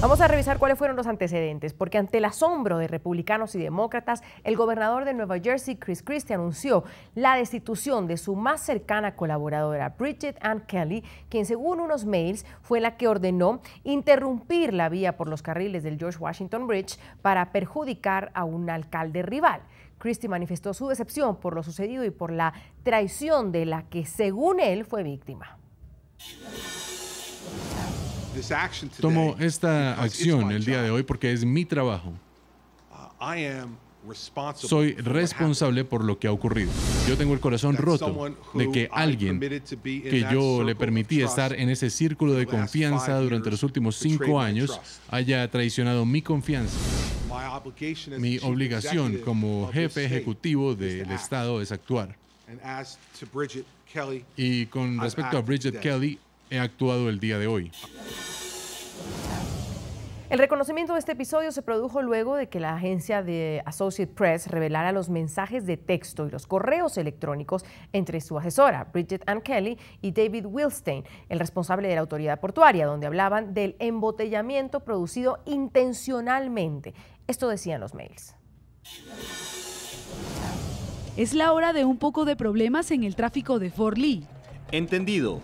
Vamos a revisar cuáles fueron los antecedentes, porque ante el asombro de republicanos y demócratas, el gobernador de Nueva Jersey, Chris Christie, anunció la destitución de su más cercana colaboradora, Bridget Ann Kelly, quien según unos mails fue la que ordenó interrumpir la vía por los carriles del George Washington Bridge para perjudicar a un alcalde rival. Christie manifestó su decepción por lo sucedido y por la traición de la que, según él, fue víctima. Tomo esta acción el día de hoy porque es mi trabajo. Uh, Soy responsable por lo que ha ocurrido. Yo tengo el corazón roto de que alguien que yo le permití estar en ese círculo de confianza durante los últimos cinco años haya traicionado mi confianza. Mi obligación como jefe ejecutivo del Estado es actuar. Y con respecto a Bridget Kelly, he actuado el día de hoy. El reconocimiento de este episodio se produjo luego de que la agencia de Associate Press revelara los mensajes de texto y los correos electrónicos entre su asesora, Bridget Ann Kelly, y David Wilstein, el responsable de la autoridad portuaria, donde hablaban del embotellamiento producido intencionalmente. Esto decían los mails. Es la hora de un poco de problemas en el tráfico de Fort Lee. Entendido.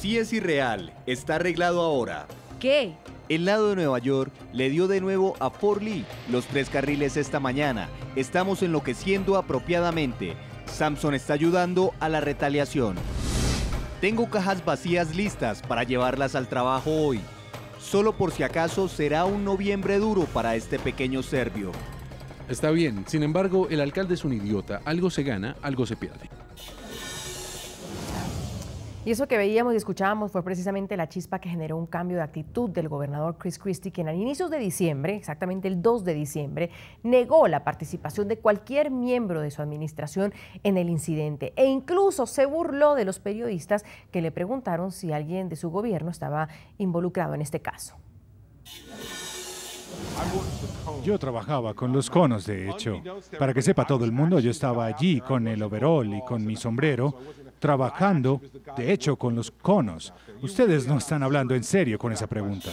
Si es irreal, está arreglado ahora. ¿Qué? El lado de Nueva York le dio de nuevo a Fort Lee los tres carriles esta mañana. Estamos enloqueciendo apropiadamente. Samson está ayudando a la retaliación. Tengo cajas vacías listas para llevarlas al trabajo hoy. Solo por si acaso será un noviembre duro para este pequeño serbio. Está bien, sin embargo, el alcalde es un idiota. Algo se gana, algo se pierde. Y eso que veíamos y escuchábamos fue precisamente la chispa que generó un cambio de actitud del gobernador Chris Christie, quien a inicios de diciembre, exactamente el 2 de diciembre, negó la participación de cualquier miembro de su administración en el incidente e incluso se burló de los periodistas que le preguntaron si alguien de su gobierno estaba involucrado en este caso. Yo trabajaba con los conos, de hecho. Para que sepa todo el mundo, yo estaba allí con el overall y con mi sombrero, trabajando, de hecho, con los conos. Ustedes no están hablando en serio con esa pregunta.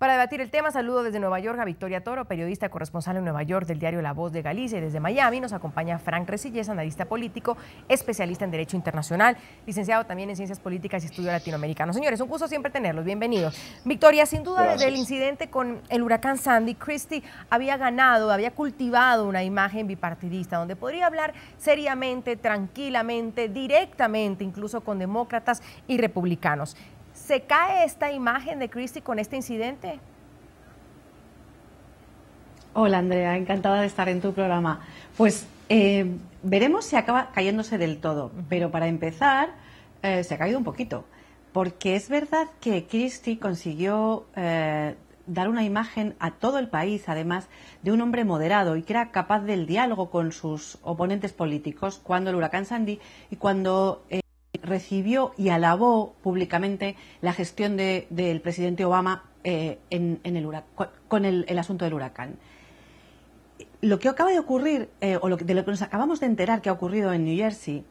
Para debatir el tema, saludo desde Nueva York a Victoria Toro, periodista corresponsal en Nueva York del diario La Voz de Galicia. Y desde Miami nos acompaña Frank Resillés, analista político, especialista en Derecho Internacional, licenciado también en Ciencias Políticas y Estudios Latinoamericanos. Señores, un gusto siempre tenerlos. Bienvenidos. Victoria, sin duda, desde el incidente con el huracán Sandy, Christie había ganado, había cultivado una imagen bipartidista donde podría hablar seriamente, tranquilamente, directamente, incluso con demócratas y republicanos. ¿Se cae esta imagen de Christie con este incidente? Hola Andrea, encantada de estar en tu programa. Pues eh, veremos si acaba cayéndose del todo, pero para empezar eh, se ha caído un poquito, porque es verdad que Christie consiguió eh, dar una imagen a todo el país, además, de un hombre moderado y que era capaz del diálogo con sus oponentes políticos cuando el huracán Sandy y cuando recibió y alabó públicamente la gestión del presidente Obama eh, en, el con el, asunto del huracán. Lo que acaba de ocurrir, eh, o de lo que nos acabamos de enterar que ha ocurrido en New Jersey,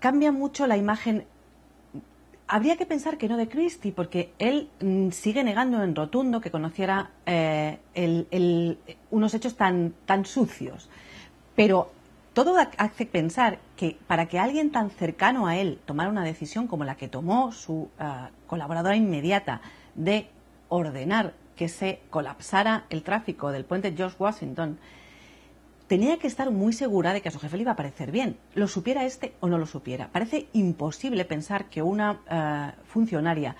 cambia mucho la imagen. Habría que pensar que no de Christie, porque él mm, sigue negando en rotundo que conociera eh, unos hechos tan, tan sucios. Pero todo hace pensar que para que alguien tan cercano a él tomara una decisión como la que tomó su ah, colaboradora inmediata de ordenar que se colapsara el tráfico del puente George Washington, tenía que estar muy segura de que a su jefe le iba a parecer bien, lo supiera este o no lo supiera. Parece imposible pensar que una ah, funcionaria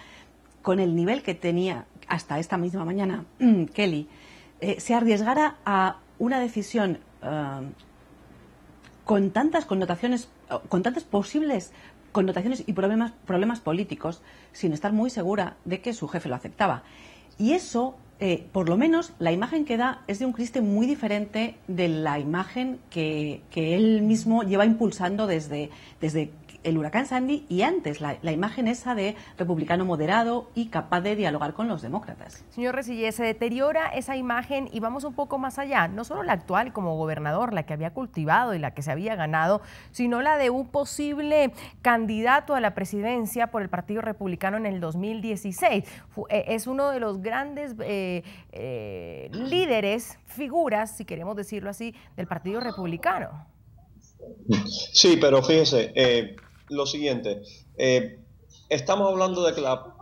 con el nivel que tenía hasta esta misma mañana Kelly eh, se arriesgara a una decisión ah, con tantas connotaciones, con tantas posibles connotaciones y problemas, problemas políticos, sin estar muy segura de que su jefe lo aceptaba. Y eso, eh, por lo menos, la imagen que da es de un Criste muy diferente de la imagen que, que él mismo lleva impulsando desde, desde el huracán Sandy y antes la, imagen esa de republicano moderado y capaz de dialogar con los demócratas. Señor Resillé, se deteriora esa imagen y vamos un poco más allá, no solo la actual como gobernador, la que había cultivado y la que se había ganado, sino la de un posible candidato a la presidencia por el Partido Republicano en el 2016. Eh, es uno de los grandes eh, eh, líderes, figuras, si queremos decirlo así, del Partido Republicano. Sí, pero fíjese, lo siguiente. Eh, estamos hablando de que la,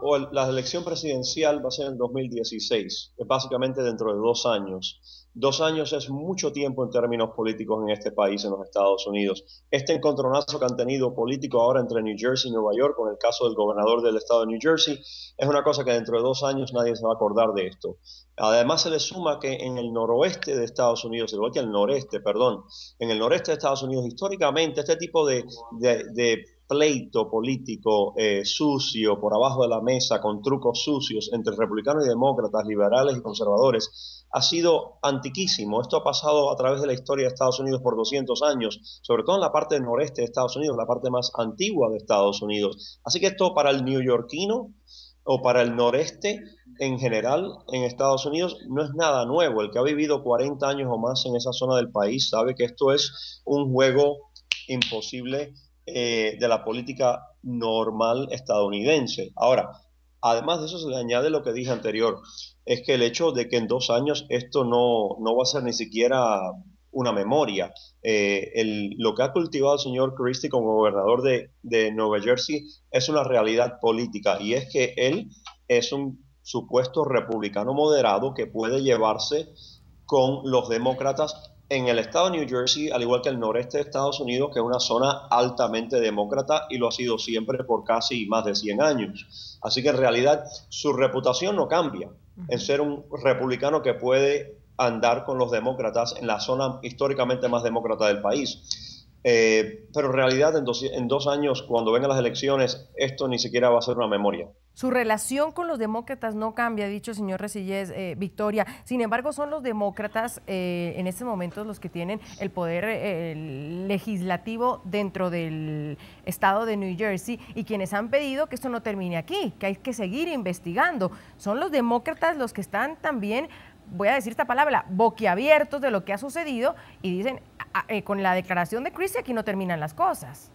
elección presidencial va a ser en 2016, es básicamente dentro de dos años. Dos años es mucho tiempo en términos políticos en este país, en los Estados Unidos. Este encontronazo que han tenido político ahora entre New Jersey y Nueva York, con el caso del gobernador del estado de New Jersey, es una cosa que dentro de dos años nadie se va a acordar de esto. Además, se le suma que en el noroeste de Estados Unidos, el que el noreste, perdón, en el noreste de Estados Unidos, históricamente este tipo de pleito político eh, sucio por abajo de la mesa con trucos sucios entre republicanos y demócratas, liberales y conservadores, ha sido antiquísimo. Esto ha pasado a través de la historia de Estados Unidos por 200 años, sobre todo en la parte noreste de Estados Unidos, la parte más antigua de Estados Unidos. Así que esto para el neoyorquino o para el noreste en general en Estados Unidos no es nada nuevo. El que ha vivido 40 años o más en esa zona del país sabe que esto es un juego imposible eh, de la política normal estadounidense. Ahora, además de eso se le añade lo que dije anterior, es que el hecho de que en dos años esto no, va a ser ni siquiera una memoria. Eh, lo que ha cultivado el señor Christie como gobernador de, de, Nueva Jersey es una realidad política y es que él es un supuesto republicano moderado que puede llevarse con los demócratas en el estado de New Jersey, al igual que el noreste de Estados Unidos, que es una zona altamente demócrata y lo ha sido siempre por casi más de 100 años. Así que en realidad su reputación no cambia en ser un republicano que puede andar con los demócratas en la zona históricamente más demócrata del país. Eh, pero en realidad en dos, en años, cuando vengan las elecciones, esto ni siquiera va a ser una memoria. Su relación con los demócratas no cambia, ha dicho el señor Resillés, eh, Victoria. Sin embargo, son los demócratas eh, en este momento los que tienen el poder legislativo dentro del estado de New Jersey y quienes han pedido que esto no termine aquí, que hay que seguir investigando. Son los demócratas los que están también voy a decir esta palabra, boquiabiertos de lo que ha sucedido y dicen, Ah, eh, con la declaración de crisis aquí no terminan las cosas.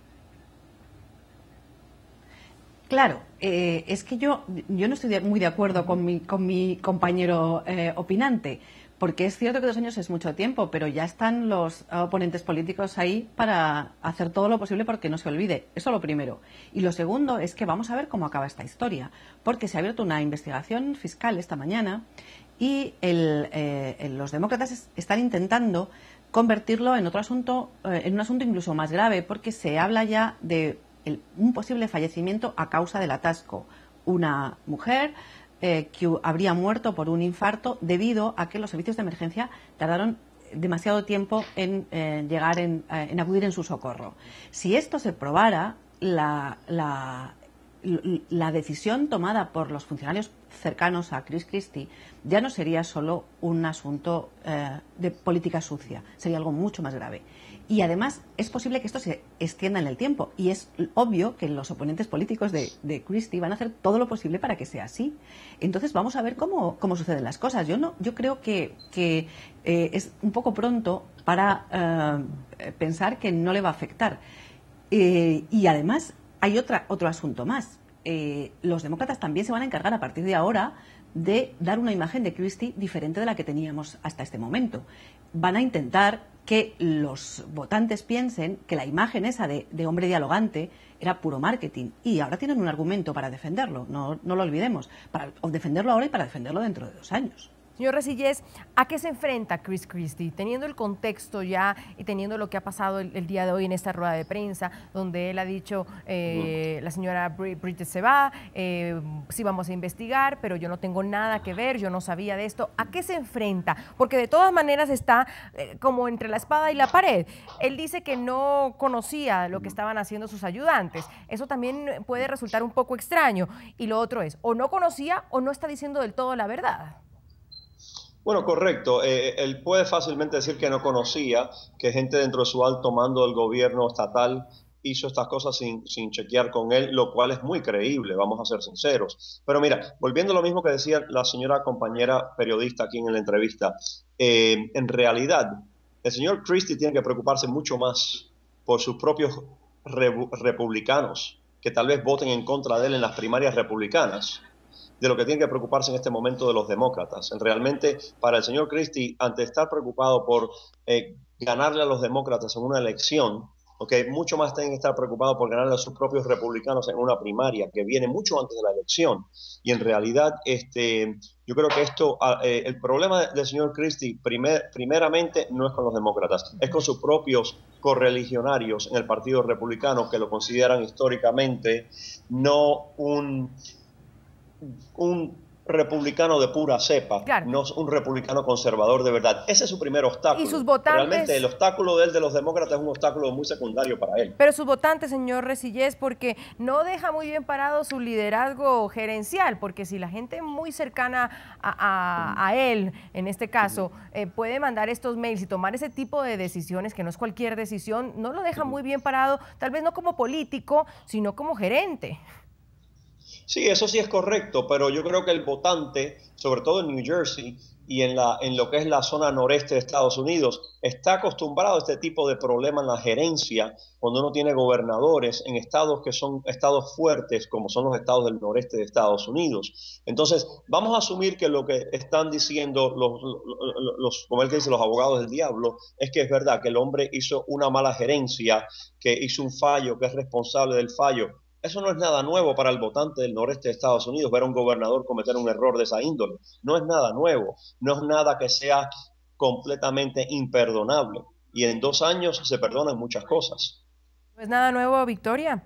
Claro, eh, es que yo, yo no estoy muy de acuerdo con mi, con mi compañero eh, opinante, porque es cierto que dos años es mucho tiempo, pero ya están los oponentes políticos ahí para hacer todo lo posible porque no se olvide. Eso lo primero. Y lo segundo es que vamos a ver cómo acaba esta historia, porque se ha abierto una investigación fiscal esta mañana y los demócratas están intentando convertirlo en otro asunto, eh, en un asunto incluso más grave, porque se habla ya de un posible fallecimiento a causa del atasco. Una mujer eh, que habría muerto por un infarto debido a que los servicios de emergencia tardaron demasiado tiempo en eh, llegar, en, acudir en su socorro. Si esto se probara, la, la decisión tomada por los funcionarios cercanos a Chris Christie ya no sería solo un asunto eh, de política sucia, sería algo mucho más grave. Y además es posible que esto se extienda en el tiempo y es obvio que los oponentes políticos de, de Christie van a hacer todo lo posible para que sea así. Entonces vamos a ver cómo, suceden las cosas. Yo, no, yo creo que, eh, es un poco pronto para eh, pensar que no le va a afectar. y además hay otra, otro asunto más. Eh, los demócratas también se van a encargar a partir de ahora de dar una imagen de Christie diferente de la que teníamos hasta este momento. Van a intentar que los votantes piensen que la imagen esa de, hombre dialogante era puro marketing y ahora tienen un argumento para defenderlo, no lo olvidemos, para defenderlo ahora y para defenderlo dentro de dos años. Señor Resillés, ¿a qué se enfrenta Chris Christie? Teniendo el contexto ya y teniendo lo que ha pasado el, día de hoy en esta rueda de prensa, donde él ha dicho, eh, la señora Bridget se va, eh, sí vamos a investigar, pero yo no tengo nada que ver, yo no sabía de esto. ¿A qué se enfrenta? Porque de todas maneras está eh, como entre la espada y la pared. Él dice que no conocía lo que estaban haciendo sus ayudantes. Eso también puede resultar un poco extraño. Y lo otro es, o no conocía o no está diciendo del todo la verdad. Bueno, correcto. Eh, eh, él puede fácilmente decir que no conocía que gente dentro de su alto mando del gobierno estatal hizo estas cosas sin, chequear con él, lo cual es muy creíble, vamos a ser sinceros. Pero mira, volviendo a lo mismo que decía la señora compañera periodista aquí en la entrevista, eh, en realidad el señor Christie tiene que preocuparse mucho más por sus propios republicanos que tal vez voten en contra de él en las primarias republicanas de lo que tiene que preocuparse en este momento de los demócratas. Realmente, para el señor Christie, ante estar preocupado por eh, ganarle a los demócratas en una elección, okay, mucho más tienen que estar preocupados por ganarle a sus propios republicanos en una primaria que viene mucho antes de la elección. Y en realidad, este, yo creo que esto, ah, eh, el problema del señor Christie, primer, primeramente, no es con los demócratas, es con sus propios correligionarios en el Partido Republicano que lo consideran históricamente no un un republicano de pura cepa, no es un republicano conservador de verdad. Ese es su primer obstáculo. Y sus votantes. Realmente el obstáculo de él de los demócratas es un obstáculo muy secundario para él. Pero sus votantes, señor Resillés, porque no deja muy bien parado su liderazgo gerencial, porque si la gente muy cercana a, él, en este caso, eh, puede mandar estos mails y tomar ese tipo de decisiones, que no es cualquier decisión, no lo deja muy bien parado, tal vez no como político, sino como gerente. Sí, eso sí es correcto, pero yo creo que el votante, sobre todo en New Jersey y en, lo que es la zona noreste de Estados Unidos, está acostumbrado a este tipo de problema en la gerencia, cuando uno tiene gobernadores en estados que son estados fuertes, como son los estados del noreste de Estados Unidos. Entonces, vamos a asumir que lo que están diciendo los, como los abogados del diablo, es que es verdad que el hombre hizo una mala gerencia, que hizo un fallo, que es responsable del fallo eso no es nada nuevo para el votante del noreste de Estados Unidos, ver a un gobernador cometer un error de esa índole. No es nada nuevo, no es nada que sea completamente imperdonable. Y en dos años se perdonan muchas cosas. No es nada nuevo, Victoria.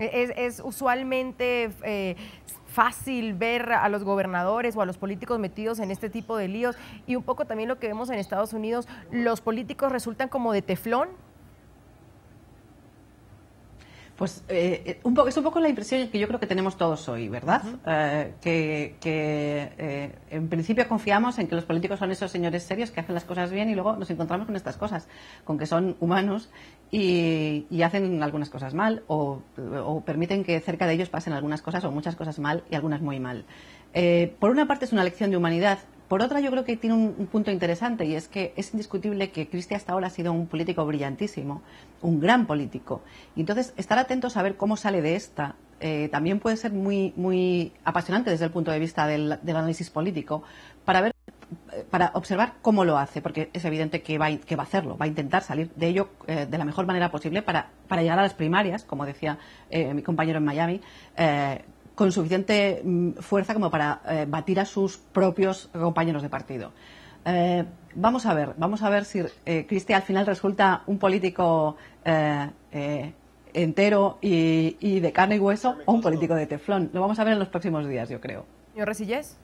E-, es, usualmente eh, fácil ver a los gobernadores o a los políticos metidos en este tipo de líos y un poco también lo que vemos en Estados Unidos, los políticos resultan como de teflón, pues eh, un poco, es un poco la impresión que yo creo que tenemos todos hoy, ¿verdad? Eh, que, eh, en principio confiamos en que los políticos son esos señores serios que hacen las cosas bien y luego nos encontramos con estas cosas, con que son humanos y, hacen algunas cosas mal o, permiten que cerca de ellos pasen algunas cosas o muchas cosas mal y algunas muy mal. por una parte es una lección de humanidad por otra, yo creo que tiene un, punto interesante y es que es indiscutible que Cristi hasta ahora ha sido un político brillantísimo, un gran político. Y entonces, estar atentos a ver cómo sale de esta eh, también puede ser muy, muy apasionante desde el punto de vista del, análisis político para ver eh, para observar cómo lo hace, porque es evidente que va, que va a hacerlo, va a intentar salir de ello eh, de la mejor manera posible para, para llegar a las primarias, como decía mi compañero en Miami, con suficiente mm, fuerza como para eh, batir a sus propios compañeros de partido. Eh, vamos a ver, vamos a ver si eh, Cristi al final resulta un político entero y, de carne y hueso o un político de teflón. Lo vamos a ver en los próximos días, yo creo. Señor Resillés.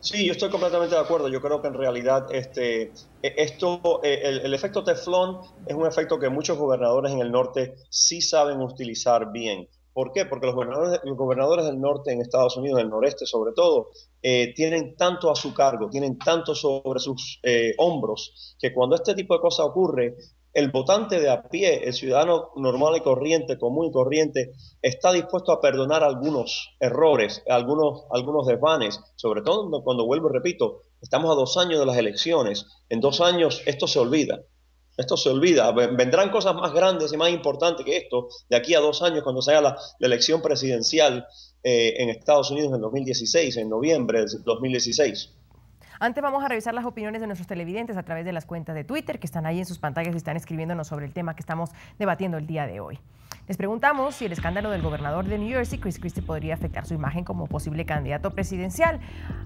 Sí, yo estoy completamente de acuerdo. Yo creo que en realidad este, e, esto, e, el, efecto teflón es un efecto que muchos gobernadores en el norte sí saben utilizar bien. ¿Por qué? Porque los gobernadores, del norte en Estados Unidos, del noreste sobre todo, eh, tienen tanto a su cargo, tienen tanto sobre sus eh, hombros, que cuando este tipo de cosas ocurre, el votante de a pie, el ciudadano normal y corriente, común y corriente, está dispuesto a perdonar algunos errores, algunos, algunos desvanes, sobre todo cuando, cuando vuelvo y repito, estamos a dos años de las elecciones, en dos años esto se olvida. Esto se olvida. Vendrán cosas más grandes y más importantes que esto de aquí a dos años cuando se haga la, elección presidencial eh, en Estados Unidos en 2016, en noviembre del 2016. Antes vamos a revisar las opiniones de nuestros televidentes a través de las cuentas de Twitter que están ahí en sus pantallas y están escribiéndonos sobre el tema que estamos debatiendo el día de hoy. Les preguntamos si el escándalo del gobernador de New Jersey, Chris Christie, podría afectar su imagen como posible candidato presidencial.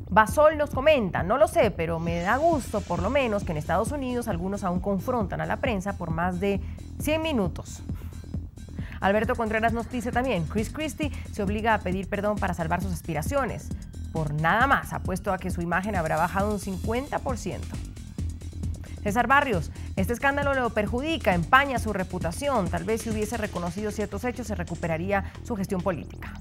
Basol nos comenta, no lo sé, pero me da gusto por lo menos que en Estados Unidos algunos aún confrontan a la prensa por más de 100 minutos. Alberto Contreras nos dice también, Chris Christie se obliga a pedir perdón para salvar sus aspiraciones por nada más. Apuesto a que su imagen habrá bajado un 50%. César Barrios, este escándalo lo perjudica, empaña su reputación. Tal vez si hubiese reconocido ciertos hechos se recuperaría su gestión política.